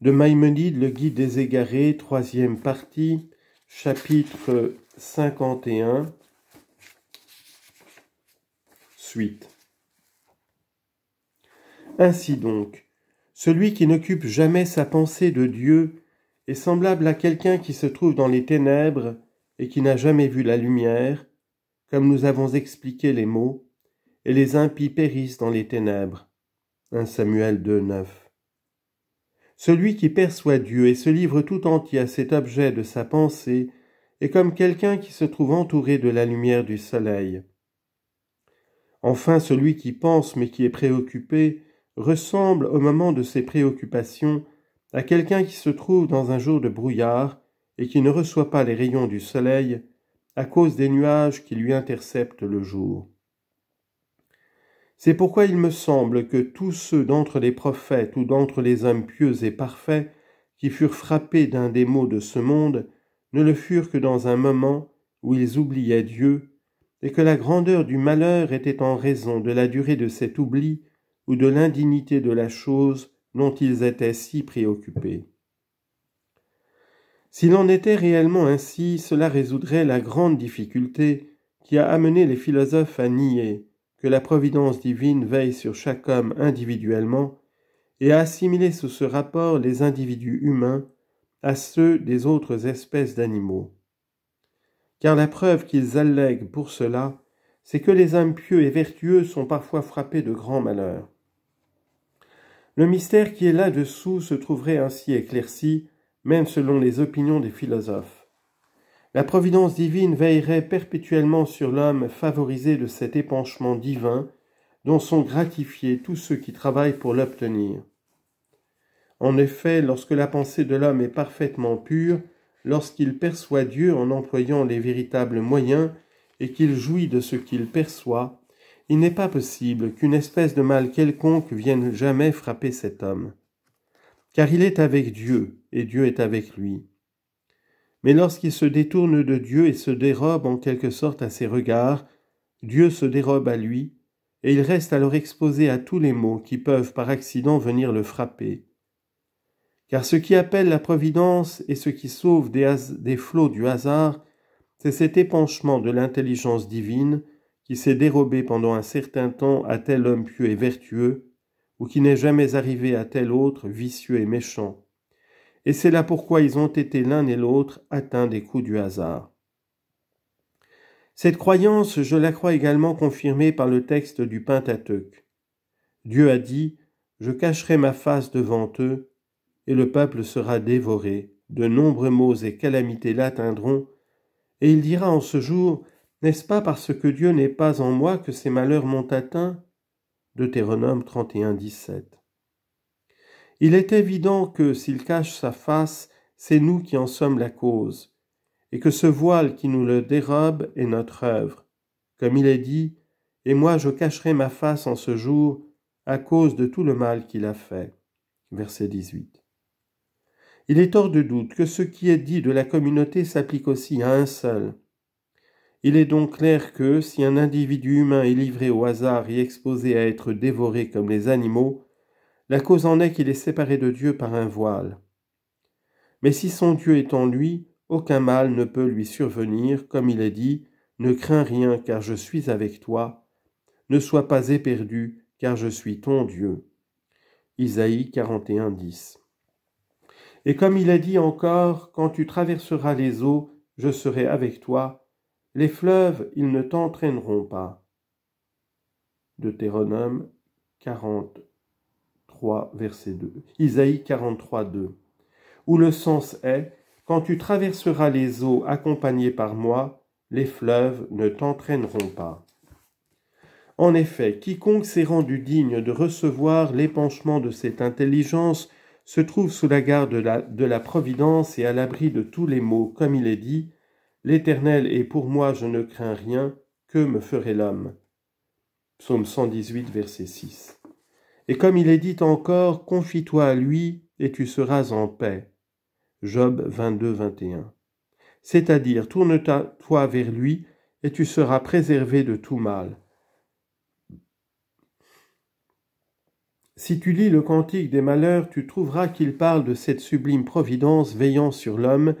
de Maïmonide, le guide des égarés, troisième partie, chapitre 51, suite. Ainsi donc, celui qui n'occupe jamais sa pensée de Dieu est semblable à quelqu'un qui se trouve dans les ténèbres et qui n'a jamais vu la lumière, comme nous avons expliqué les mots, et les impies périssent dans les ténèbres. 1 Samuel 2, 9. Celui qui perçoit Dieu et se livre tout entier à cet objet de sa pensée est comme quelqu'un qui se trouve entouré de la lumière du soleil. Enfin, celui qui pense mais qui est préoccupé ressemble au moment de ses préoccupations à quelqu'un qui se trouve dans un jour de brouillard et qui ne reçoit pas les rayons du soleil à cause des nuages qui lui interceptent le jour. C'est pourquoi il me semble que tous ceux d'entre les prophètes ou d'entre les hommes pieux et parfaits qui furent frappés d'un des maux de ce monde ne le furent que dans un moment où ils oubliaient Dieu, et que la grandeur du malheur était en raison de la durée de cet oubli ou de l'indignité de la chose dont ils étaient si préoccupés. S'il en était réellement ainsi, cela résoudrait la grande difficulté qui a amené les philosophes à nier, que la providence divine veille sur chaque homme individuellement et à assimiler sous ce rapport les individus humains à ceux des autres espèces d'animaux. Car la preuve qu'ils allèguent pour cela, c'est que les âmes pieux et vertueux sont parfois frappés de grands malheurs. Le mystère qui est là-dessous se trouverait ainsi éclairci, même selon les opinions des philosophes. La providence divine veillerait perpétuellement sur l'homme favorisé de cet épanchement divin dont sont gratifiés tous ceux qui travaillent pour l'obtenir. En effet, lorsque la pensée de l'homme est parfaitement pure, lorsqu'il perçoit Dieu en employant les véritables moyens et qu'il jouit de ce qu'il perçoit, il n'est pas possible qu'une espèce de mal quelconque vienne jamais frapper cet homme. Car il est avec Dieu et Dieu est avec lui. Mais lorsqu'il se détourne de Dieu et se dérobe en quelque sorte à ses regards, Dieu se dérobe à lui, et il reste alors exposé à tous les maux qui peuvent par accident venir le frapper. Car ce qui appelle la providence et ce qui sauve des, flots du hasard, c'est cet épanchement de l'intelligence divine qui s'est dérobé pendant un certain temps à tel homme pieux et vertueux, ou qui n'est jamais arrivé à tel autre vicieux et méchant et c'est là pourquoi ils ont été l'un et l'autre atteints des coups du hasard. Cette croyance, je la crois également confirmée par le texte du Pentateuque. Dieu a dit Je cacherai ma face devant eux, et le peuple sera dévoré. De nombreux maux et calamités l'atteindront, et il dira en ce jour N'est-ce pas parce que Dieu n'est pas en moi que ces malheurs m'ont atteint Deutéronome 31, 17. Il est évident que s'il cache sa face, c'est nous qui en sommes la cause, et que ce voile qui nous le dérobe est notre œuvre. Comme il est dit, Et moi je cacherai ma face en ce jour, à cause de tout le mal qu'il a fait. Verset 18. Il est hors de doute que ce qui est dit de la communauté s'applique aussi à un seul. Il est donc clair que si un individu humain est livré au hasard et exposé à être dévoré comme les animaux, la cause en est qu'il est séparé de Dieu par un voile. Mais si son Dieu est en lui, aucun mal ne peut lui survenir, comme il a dit, Ne crains rien, car je suis avec toi, ne sois pas éperdu, car je suis ton Dieu. Isaïe 41, 10. Et comme il a dit encore, Quand tu traverseras les eaux, je serai avec toi, les fleuves, ils ne t'entraîneront pas. Deutéronome 40, Isaïe 43, 2. Où le sens est Quand tu traverseras les eaux accompagnées par moi, les fleuves ne t'entraîneront pas. En effet, quiconque s'est rendu digne de recevoir l'épanchement de cette intelligence se trouve sous la garde de la, de la providence et à l'abri de tous les maux, comme il est dit, L'Éternel est pour moi, je ne crains rien, que me ferait l'homme. Psaume 118, verset 6. Et comme il est dit encore, confie-toi à lui et tu seras en paix. Job 22, 21. C'est-à-dire, tourne-toi vers lui et tu seras préservé de tout mal. Si tu lis le Cantique des Malheurs, tu trouveras qu'il parle de cette sublime providence veillant sur l'homme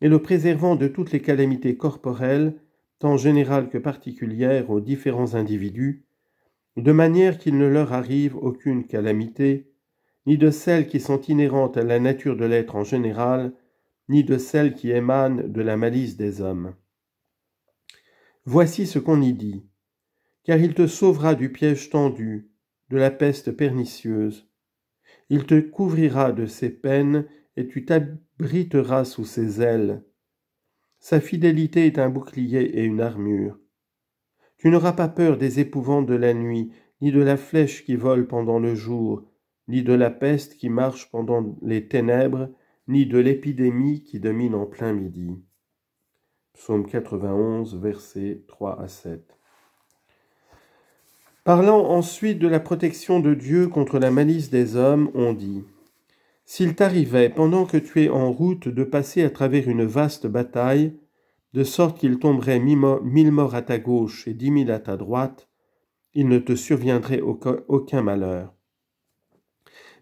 et le préservant de toutes les calamités corporelles, tant générales que particulières aux différents individus, de manière qu'il ne leur arrive aucune calamité, ni de celles qui sont inhérentes à la nature de l'être en général, ni de celles qui émanent de la malice des hommes. Voici ce qu'on y dit, car il te sauvera du piège tendu, de la peste pernicieuse. Il te couvrira de ses peines, et tu t'abriteras sous ses ailes. Sa fidélité est un bouclier et une armure. Tu n'auras pas peur des épouvantes de la nuit, ni de la flèche qui vole pendant le jour, ni de la peste qui marche pendant les ténèbres, ni de l'épidémie qui domine en plein midi. Psaume 91, versets 3 à 7. Parlant ensuite de la protection de Dieu contre la malice des hommes, on dit S'il t'arrivait, pendant que tu es en route, de passer à travers une vaste bataille, de sorte qu'il tomberait mille morts à ta gauche et dix mille à ta droite, il ne te surviendrait aucun malheur.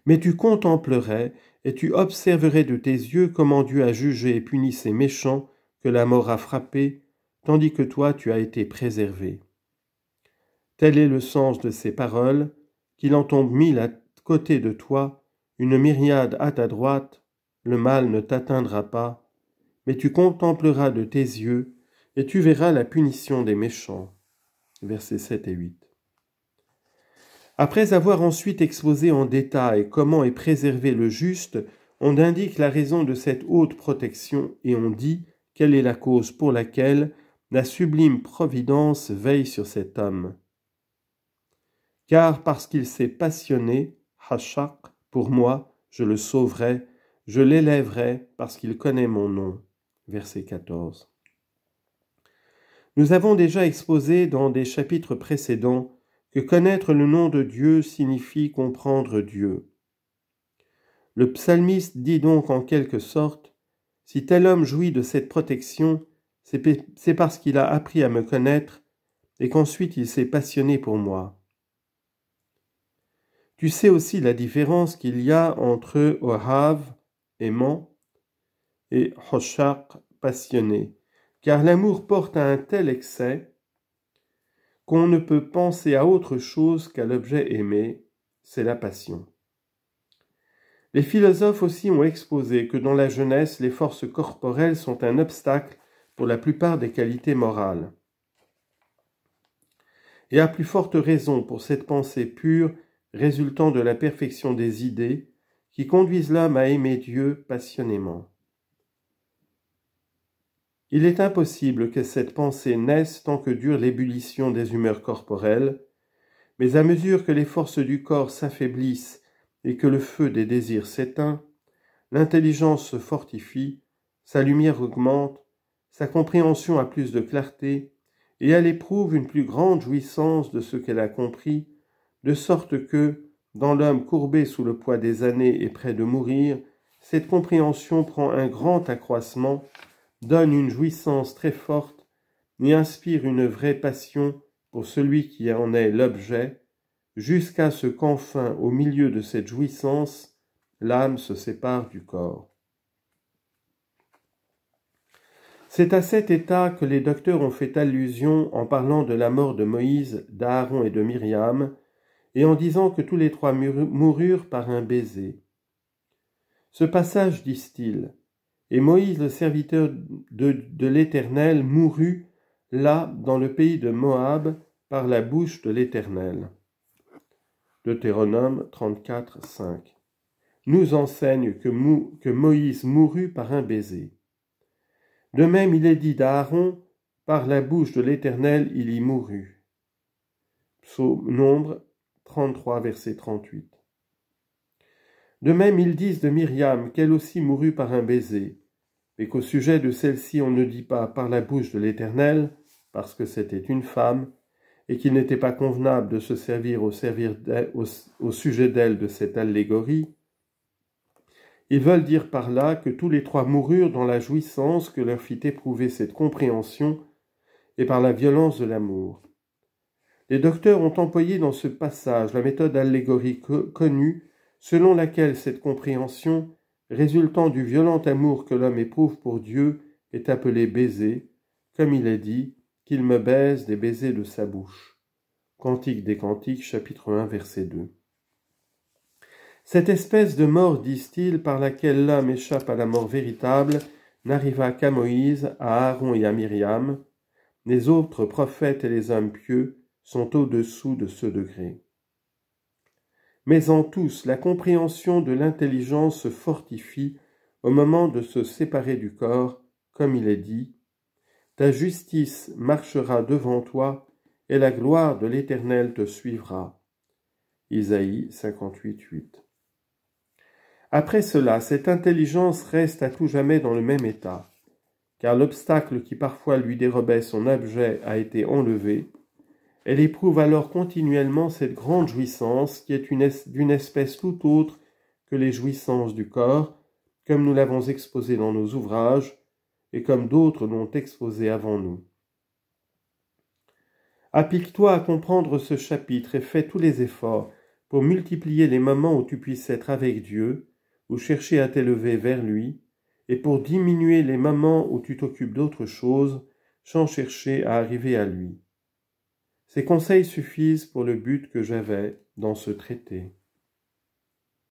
Mais tu contemplerais et tu observerais de tes yeux comment Dieu a jugé et puni ces méchants que la mort a frappés, tandis que toi tu as été préservé. Tel est le sens de ces paroles, qu'il en tombe mille à côté de toi, une myriade à ta droite, le mal ne t'atteindra pas, et tu contempleras de tes yeux, et tu verras la punition des méchants. Versets 7 et 8. Après avoir ensuite exposé en détail comment est préservé le juste, on indique la raison de cette haute protection et on dit quelle est la cause pour laquelle la sublime providence veille sur cet homme. Car parce qu'il s'est passionné, Hachak, pour moi, je le sauverai, je l'élèverai parce qu'il connaît mon nom verset 14. Nous avons déjà exposé dans des chapitres précédents que connaître le nom de Dieu signifie comprendre Dieu. Le psalmiste dit donc en quelque sorte, Si tel homme jouit de cette protection, c'est parce qu'il a appris à me connaître et qu'ensuite il s'est passionné pour moi. Tu sais aussi la différence qu'il y a entre Ohav, aimant, et hoshaq passionné, car l'amour porte à un tel excès qu'on ne peut penser à autre chose qu'à l'objet aimé, c'est la passion. Les philosophes aussi ont exposé que dans la jeunesse, les forces corporelles sont un obstacle pour la plupart des qualités morales. Et à plus forte raison pour cette pensée pure résultant de la perfection des idées qui conduisent l'homme à aimer Dieu passionnément. Il est impossible que cette pensée naisse tant que dure l'ébullition des humeurs corporelles, mais à mesure que les forces du corps s'affaiblissent et que le feu des désirs s'éteint, l'intelligence se fortifie, sa lumière augmente, sa compréhension a plus de clarté, et elle éprouve une plus grande jouissance de ce qu'elle a compris, de sorte que, dans l'homme courbé sous le poids des années et près de mourir, cette compréhension prend un grand accroissement donne une jouissance très forte et inspire une vraie passion pour celui qui en est l'objet, jusqu'à ce qu'enfin, au milieu de cette jouissance, l'âme se sépare du corps. C'est à cet état que les docteurs ont fait allusion en parlant de la mort de Moïse, d'Aaron et de Myriam, et en disant que tous les trois moururent par un baiser. Ce passage, disent-ils, et Moïse, le serviteur de, l'Éternel, mourut là, dans le pays de Moab, par la bouche de l'Éternel. Deutéronome 34, nous enseigne que, que Moïse mourut par un baiser. De même, il est dit d'Aaron, par la bouche de l'Éternel, il y mourut. Psaume Nombre 33, verset 38. De même, ils disent de Myriam qu'elle aussi mourut par un baiser et qu'au sujet de celle-ci on ne dit pas par la bouche de l'Éternel, parce que c'était une femme, et qu'il n'était pas convenable de se servir au, sujet d'elle de cette allégorie, ils veulent dire par là que tous les trois moururent dans la jouissance que leur fit éprouver cette compréhension et par la violence de l'amour. Les docteurs ont employé dans ce passage la méthode allégorique connue selon laquelle cette compréhension résultant du violent amour que l'homme éprouve pour Dieu, est appelé baiser, comme il est dit, qu'il me baise des baisers de sa bouche. Cantique des Cantiques, chapitre 1, verset 2. Cette espèce de mort, disent-ils, par laquelle l'homme échappe à la mort véritable, n'arriva qu'à Moïse, à Aaron et à Myriam. Les autres prophètes et les hommes pieux sont au-dessous de ce degré mais en tous la compréhension de l'intelligence se fortifie au moment de se séparer du corps, comme il est dit, Ta justice marchera devant toi, et la gloire de l'Éternel te suivra. Isaïe 58.8 Après cela, cette intelligence reste à tout jamais dans le même état, car l'obstacle qui parfois lui dérobait son objet a été enlevé, elle éprouve alors continuellement cette grande jouissance qui est d'une espèce tout autre que les jouissances du corps, comme nous l'avons exposé dans nos ouvrages et comme d'autres l'ont exposé avant nous. Applique-toi à comprendre ce chapitre et fais tous les efforts pour multiplier les moments où tu puisses être avec Dieu, ou chercher à t'élever vers lui, et pour diminuer les moments où tu t'occupes d'autre chose, sans chercher à arriver à lui. Ces conseils suffisent pour le but que j'avais dans ce traité.